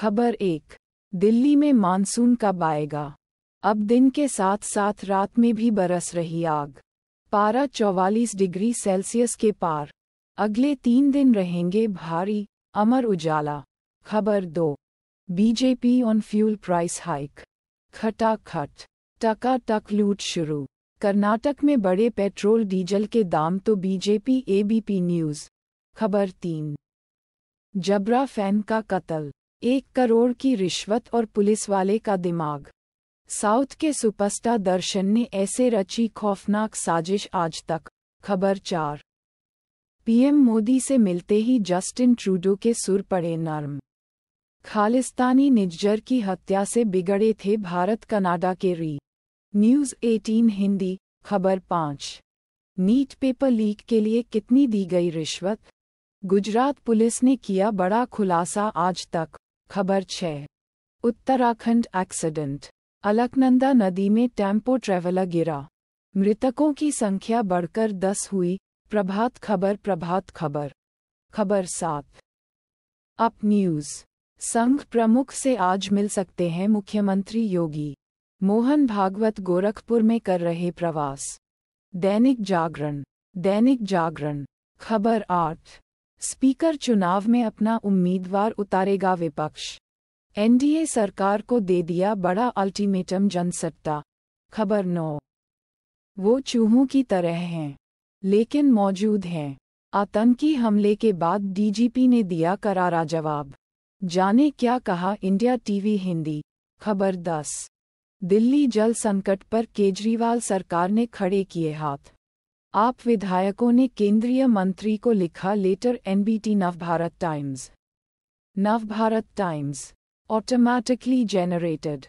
खबर एक दिल्ली में मानसून कब आएगा अब दिन के साथ साथ रात में भी बरस रही आग पारा 44 डिग्री सेल्सियस के पार अगले तीन दिन रहेंगे भारी अमर उजाला खबर दो BJP on fuel price hike खटाखट टका टक लूट शुरू कर्नाटक में बड़े पेट्रोल डीजल के दाम तो बीजेपी एबीपी न्यूज़ खबर तीन जबरा फैन का कत्ल एक करोड़ की रिश्वत और पुलिस वाले का दिमाग साउथ के सुपरस्टार दर्शन ने ऐसे रची खौफनाक साजिश आज तक खबर चार पीएम मोदी से मिलते ही जस्टिन ट्रूडो के सुर पड़े नर्म खालिस्तानी निज्जर की हत्या से बिगड़े थे भारत कनाडा के री न्यूज़ 18 हिंदी खबर पाँच नीट पेपर लीक के लिए कितनी दी गई रिश्वत गुजरात पुलिस ने किया बड़ा खुलासा आज तक खबर छः उत्तराखंड एक्सीडेंट अलकनंदा नदी में टेम्पो ट्रेवलर गिरा मृतकों की संख्या बढ़कर दस हुई प्रभात खबर प्रभात खबर खबर सात अप न्यूज़ संघ प्रमुख से आज मिल सकते हैं मुख्यमंत्री योगी मोहन भागवत गोरखपुर में कर रहे प्रवास दैनिक जागरण दैनिक जागरण खबर आठ स्पीकर चुनाव में अपना उम्मीदवार उतारेगा विपक्ष एनडीए सरकार को दे दिया बड़ा अल्टीमेटम जनसत्ता खबर नौ वो चूहों की तरह हैं लेकिन मौजूद हैं आतंकी हमले के बाद डीजीपी ने दिया करारा जवाब जाने क्या कहा इंडिया टीवी हिंदी खबर दस दिल्ली जल संकट पर केजरीवाल सरकार ने खड़े किए हाथ आप विधायकों ने केंद्रीय मंत्री को लिखा letter NBT Navbharat Times Navbharat Times automatically generated